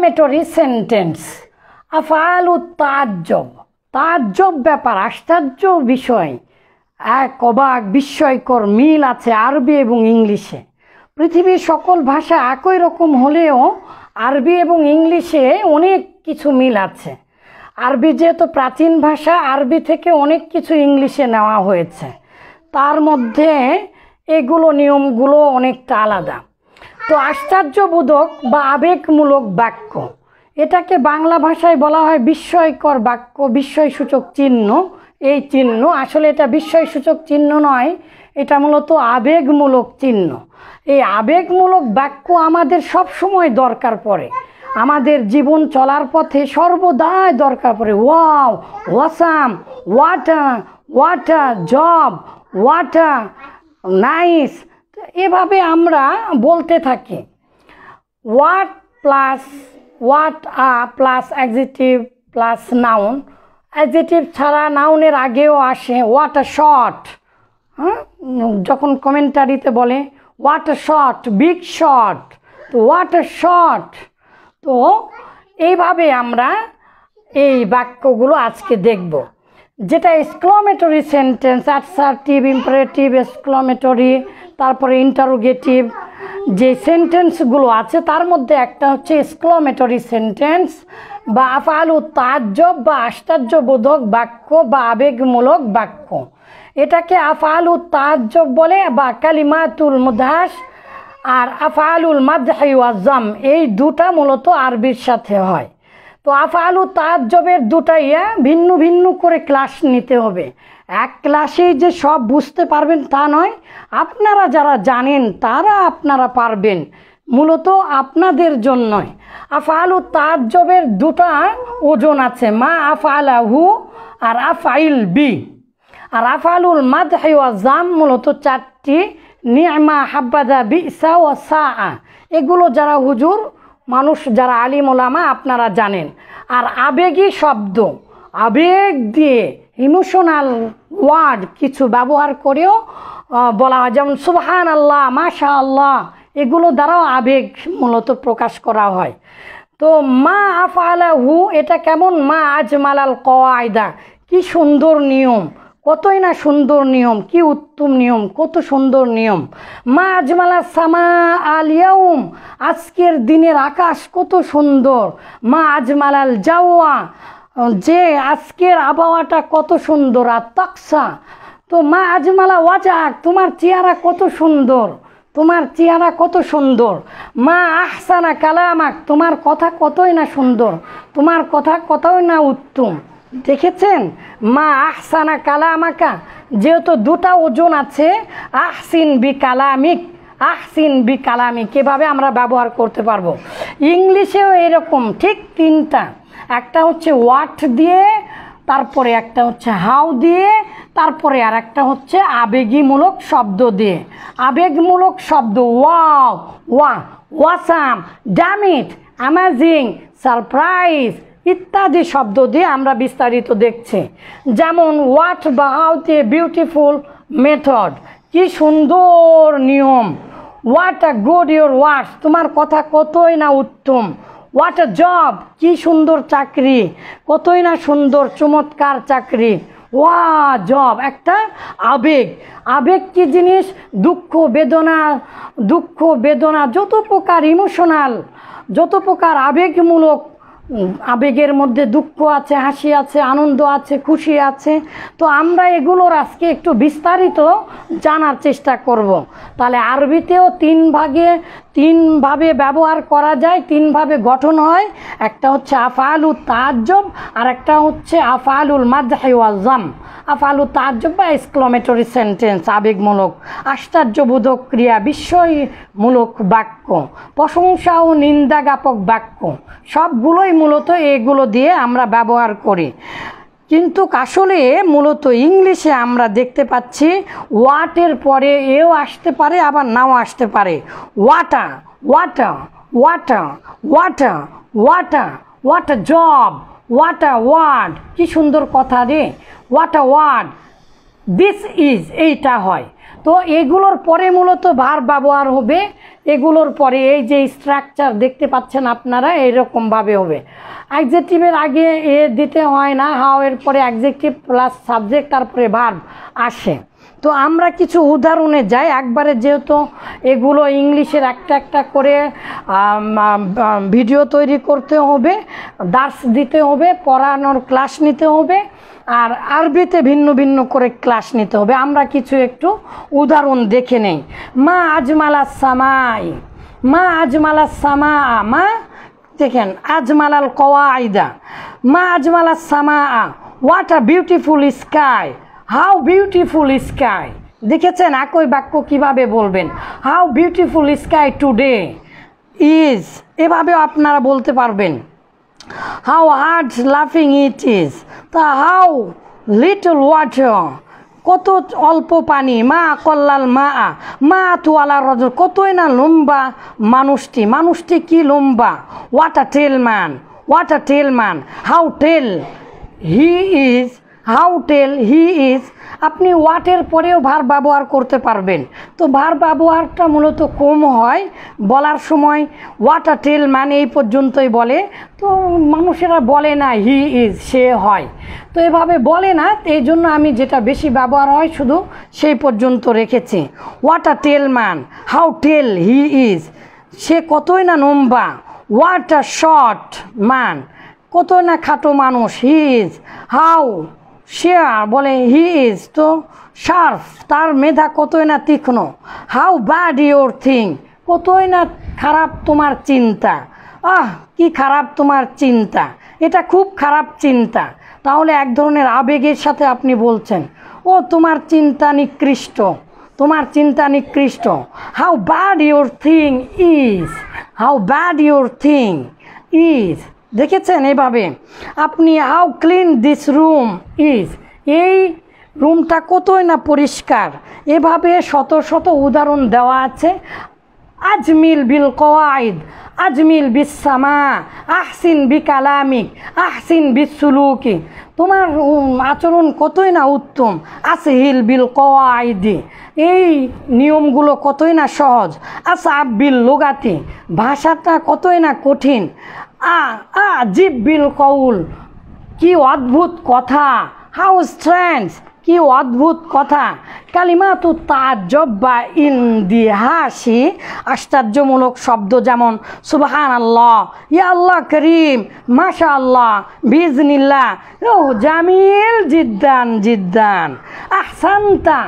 কম্পোমেটরি sentence আফআল তাজ্জব তাজ্জব ব্যাপার আশ্চর্য বিষয় এক অবাক বিস্ময়কর মিল আছে আরবি এবং ইংলিশে পৃথিবীর সকল ভাষা একই রকম হলেও আরবি এবং ইংলিশে অনেক কিছু মিল আছে আরবি যেহেতু প্রাচীন ভাষা আরবি থেকে অনেক কিছু ইংলিশে নেওয়া হয়েছে তার মধ্যে এগুলো নিয়মগুলো অনেকটা আলাদা তো আশ্চর্যবোধক বা আবেগমূলক বাক্য এটাকে বাংলা ভাষায় বলা হয় বিস্ময়কর বাক্য বিস্ময়সূচক চিহ্ন এই চিহ্ন আসলে এটা বিস্ময়সূচক চিহ্ন নয় এটা মূলত আবেগমূলক চিহ্ন এই আবেগমূলক বাক্য আমাদের সব সময় দরকার পড়ে আমাদের জীবন চলার পথে সর্বদাই দরকার পড়ে wow awesome what a what a job what a nice এভাবে আমরা বলতে থাকি what plus what a plus adjective plus noun adjective ছাড়া নাউনের আগেও আসে ওয়াট আ শট হ্যাঁ যখন কমেন্টারিতে বলে what a shot big shot তো ওয়াট আ শট তো এইভাবে আমরা এই বাক্যগুলো আজকে দেখব যেটা exclamatory sentence assertive imperative exclamatory তারপরে ইন্টারোগেটিভ যে সেন্টেন্সগুলো আছে তার মধ্যে একটা হচ্ছে এক্সক্লোমেটরি সেন্টেন্স বা আফালু তাজ্জব বা আশ্চর্যবোধক বাক্য বা আবেগমূলক বাক্য এটাকে আফালু তাজ্জব বলে বা কালিমাতুল মুদাস আর আফালুল মাদহাই ওয়াজাম এই দুটা মূলত আরবির সাথে হয় তো আফআলু তাজ্জবের দুটাই হ্যাঁ? ভিন্ন ভিন্ন করে ক্লাস নিতে হবে এক ক্লাসেই যে সব বুঝতে পারবেন তা নয় আপনারা যারা জানেন তারা আপনারা পারবেন মূলত আপনাদের জন্যই আফআলু তাজ্জবের দুটা ওজন আছে মা আফআলাহু আর আফাইল বি আর আফআলুল মাদ ওয়া জাম মূলত চারটি নিয়মা হাব্বাদা বিসা ও সা এগুলো যারা হুজুর মানুষ যারা আলিম ওলামা আপনারা জানেন আর আবেগি শব্দ আবেগ দিয়ে ইমোশনাল ওয়ার্ড কিছু ব্যবহার করেও বলা হয় যেমন সুবহান আল্লাহ মাশা আল্লাহ এগুলো দ্বারাও আবেগ মূলত প্রকাশ করা হয় তো মা আফ আলা হু এটা কেমন মা আজমালাল আল কয়দা কি সুন্দর নিয়ম কতই না সুন্দর নিয়ম কি উত্তম নিয়ম কত সুন্দর নিয়ম মা আজমালা সামা আলিয়াউম আজকের দিনের আকাশ কত সুন্দর মা আজমালাল জাওয়া যে আজকের আবহাওয়াটা কত সুন্দর আর তাকসা তো মা আজমালা ওয়াজাক তোমার চেহারা কত সুন্দর তোমার চেহারা কত সুন্দর মা আহসানা কালামাক তোমার কথা কতই না সুন্দর তোমার কথা কতই না উত্তম দেখেছেন মা আহসানা কালাম আমাকা যেহেতু দুটা ওজন আছে আহসিন বি কালামিক আহসিন বি কালামিক কীভাবে আমরা ব্যবহার করতে পারবো ইংলিশেও এরকম ঠিক তিনটা একটা হচ্ছে ওয়াট দিয়ে তারপরে একটা হচ্ছে হাউ দিয়ে তারপরে আর একটা হচ্ছে আবেগীমূলক শব্দ দিয়ে আবেগমূলক শব্দ ওয়াও ওয়া ওয়াসাম ড্যামিট অ্যামাজিং সারপ্রাইজ ইত্যাদি শব্দ দিয়ে আমরা বিস্তারিত দেখছি যেমন হোয়াট বাহাউট এ বিউটিফুল মেথড কি সুন্দর নিয়ম what a good your words তোমার কথা কতই না উত্তম হোয়াট আ জব কি সুন্দর চাকরি কতই না সুন্দর চমৎকার চাকরি ওয়া জব একটা আবেগ আবেগ কি জিনিস দুঃখ বেদনা দুঃখ বেদনা যত প্রকার ইমোশনাল যত প্রকার আবেগমূলক আবেগের মধ্যে দুঃখ আছে হাসি আছে আনন্দ আছে খুশি আছে তো আমরা এগুলোর আজকে একটু বিস্তারিত জানার চেষ্টা করব। তাহলে আরবিতেও তিন ভাগে তিনভাবে ব্যবহার করা যায় তিনভাবে গঠন হয় একটা হচ্ছে আফালু তাজ্জব আর একটা হচ্ছে আফালুল মাদাহিওয়াজাম আফালু তাজ্জব বা এক্সক্লোমেটরি সেন্টেন্স আবেগমূলক আশ্চর্যবোধক ক্রিয়া বিস্ময়মূলক বাক্য প্রশংসা ও নিন্দাজ্ঞাপক বাক্য সবগুলোই মূলত এগুলো দিয়ে আমরা ব্যবহার করি কিন্তু আসলে মূলত ইংলিশে আমরা দেখতে পাচ্ছি ওয়াটের পরে এও আসতে পারে আবার নাও আসতে পারে what a what a what a what a what a what a job what a word কি সুন্দর কথা রে ওয়াটা ওয়ার্ড দিস ইজ এইটা হয় তো এগুলোর পরে মূলত ভার ব্যবহার হবে এগুলোর পরে এই যে স্ট্রাকচার দেখতে পাচ্ছেন আপনারা এইরকমভাবে হবে অ্যাকজেক্টিভের আগে এ দিতে হয় না হাও এর পরে অ্যাকজেক্টিভ প্লাস সাবজেক্ট তারপরে ভার্ব আসে তো আমরা কিছু উদাহরণে যাই একবারে যেহেতু এগুলো ইংলিশের একটা একটা করে ভিডিও তৈরি করতে হবে দার্স দিতে হবে পড়ানোর ক্লাস নিতে হবে আর আরবিতে ভিন্ন ভিন্ন করে ক্লাস নিতে হবে আমরা কিছু একটু উদাহরণ দেখে নেই মা আজমালা সামাই মা আজমালা সামা মা দেখেন আজমালাল কওয়াইদা মা আজমালা সামা what a beautiful sky how beautiful sky দেখেছেন একই বাক্য কিভাবে বলবেন how beautiful sky today is এভাবেও আপনারা বলতে পারবেন হাউ হার্ড লাফিং ইট ইজ তা হাউ লিটল ওয়াটার কত অল্প পানি মা কল্লাল মা মা মা আলার রজ কতই না লম্বা মানুষটি মানুষটি কি লম্বা what a tall man what a tall man how tall he is how tall he is আপনি ওয়াটের পরেও ভার ব্যবহার করতে পারবেন তো ভার ব্যবহারটা মূলত কম হয় বলার সময় ওয়াটার টেল মানে এই পর্যন্তই বলে তো মানুষেরা বলে না হি ইজ সে হয় তো এভাবে বলে না এই জন্য আমি যেটা বেশি ব্যবহার হয় শুধু সেই পর্যন্ত রেখেছি what a tall man how tall he is সে কতই না নম্বা ওয়াটার শর্ট ম্যান কত না খাটো মানুষ হি ইজ হাউ শেয়ার বলে হি ইজ তো শার্প তার মেধা কতই না তীক্ষ্ণ হাউ ব্যাড ইউর থিং কতই না খারাপ তোমার চিন্তা আহ কি খারাপ তোমার চিন্তা এটা খুব খারাপ চিন্তা তাহলে এক ধরনের আবেগের সাথে আপনি বলছেন ও তোমার চিন্তা নিকৃষ্ট তোমার চিন্তা নিকৃষ্ট how bad your thing is how bad your thing is দেখেছেন এইভাবে আপনি how clean this room is এই রুমটা কতই না পরিষ্কার এভাবে শত শত উদাহরণ দেওয়া আছে আজমিল বিল কওয়াইদ আজমিল বিশ্বামা আহসিন বি কালামিক আহসিন বিসুলুকি তোমার আচরণ কতই না উত্তম আসহিল বিল কওয়াইদি এই নিয়মগুলো কতই না সহজ আস বিল লোগাতি ভাষাটা কতই না কঠিন আ আ বিল কৌল কি অদ্ভুত কথা হাউ স্ট্রেঞ্জ কি অদ্ভুত কথা কালিমাতু তাজব বা ইন্দিহাসি আশ্চর্যমূলক শব্দ যেমন সুবাহান আল্লাহ ইয়া আল্লাহ করিম মাশা আল্লাহ বিজনিল্লাহ ও জামিল জিদ্দান জিদ্দান আহসান্তা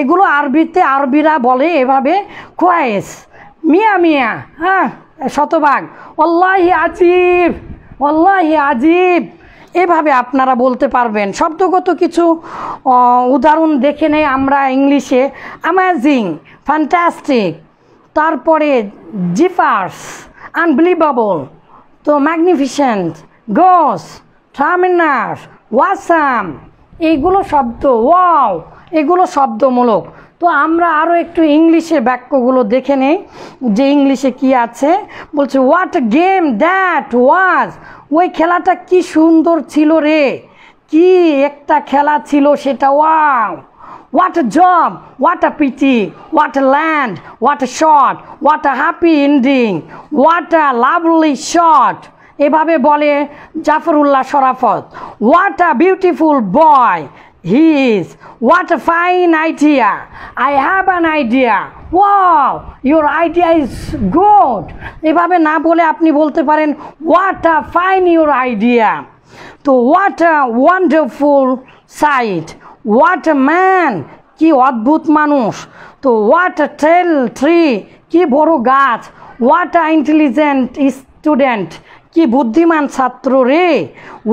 এগুলো আরবিতে আরবিরা বলে এভাবে কোয়েস মিয়া মিয়া হ্যাঁ শতভাগ অল্লাহি আজিব অল্লাহি আজিব এভাবে আপনারা বলতে পারবেন শব্দগত কিছু উদাহরণ দেখে নেই আমরা ইংলিশে অ্যামাজিং ফ্যান্টাস্টিক তারপরে জিফার্স আনবিলিভাবল তো ম্যাগনিফিসেন্ট গোস থার্মিনাস ওয়াসাম এইগুলো শব্দ ওয়াও এগুলো শব্দমূলক তো আমরা আরও একটু ইংলিশে বাক্যগুলো দেখে নেই যে ইংলিশে কি আছে বলছে হোয়াট গেম দ্যাট ওয়াজ ওই খেলাটা কি সুন্দর ছিল রে কি একটা খেলা ছিল সেটা wow what job what a pity what land what shot what a happy ending what a lovely shot এভাবে বলে Zafrullah Sharafat what a beautiful boy he is. What a fine idea! I have an idea. Wow your idea is good এভাবে না বলে আপনি বলতে পারেন what a fine your idea তো what a wonderful sight what a man কি অদ্ভুত মানুষ তো হোয়াট আ টেল ট্রি কি বড় গাছ হোয়াট আ ইন্টেলিজেন্ট স্টুডেন্ট কি বুদ্ধিমান ছাত্র রে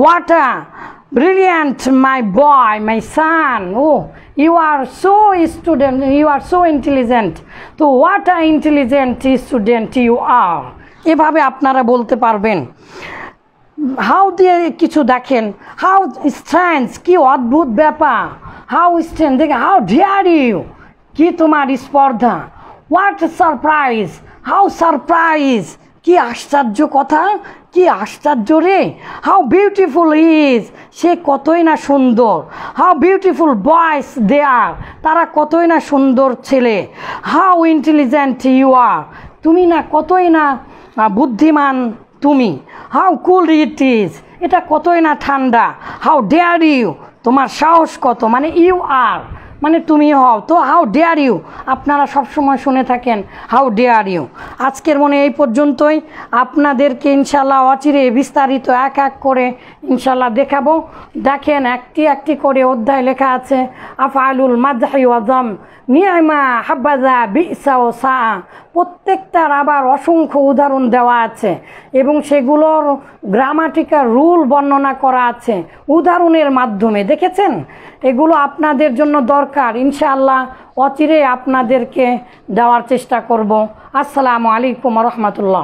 what a Brilliant, my boy, my son. Oh, you are so student, you are so intelligent. so what a intelligent student you are. এভাবে আপনারা বলতে পারবেন হাউ দিয়ে কিছু দেখেন হাউ স্ট্রেন্স কি অদ্ভুত ব্যাপার হাউ স্ট্রেন্স দেখে হাউ ডিয়ার ইউ কি তোমার স্পর্ধা হোয়াট সারপ্রাইজ হাউ সারপ্রাইজ কি আশ্চর্য কথা কি আশ্চর্য রে হাউ বিউটিফুল ইজ সে কতই না সুন্দর হাউ বিউটিফুল বয়স দে আর তারা কতই না সুন্দর ছেলে হাউ ইন্টেলিজেন্ট ইউ আর তুমি না কতই না বুদ্ধিমান তুমি হাউ কুল ইট ইজ এটা কতই না ঠান্ডা হাউ ডেয়ার ইউ তোমার সাহস কত মানে ইউ আর মানে তুমি হও তো হাউ ডেয়ার ইউ আপনারা সব সময় শুনে থাকেন হাউ ডেয়ার ইউ আজকের মনে এই পর্যন্তই আপনাদেরকে ইনশাল্লাহ অচিরে বিস্তারিত এক এক করে ইনশাল্লাহ দেখাবো দেখেন একটি একটি করে অধ্যায় লেখা আছে আফআলুল মাদহাই ওয়াজম নিয়ামা হাব্বাজা বিসা ও সা প্রত্যেকটার আবার অসংখ্য উদাহরণ দেওয়া আছে এবং সেগুলোর গ্রামাটিকার রুল বর্ণনা করা আছে উদাহরণের মাধ্যমে দেখেছেন এগুলো আপনাদের জন্য দর দরকার ইনশাআল্লাহ অচিরে আপনাদেরকে দেওয়ার চেষ্টা করব আসসালামু আলাইকুম রহমতুল্লাহ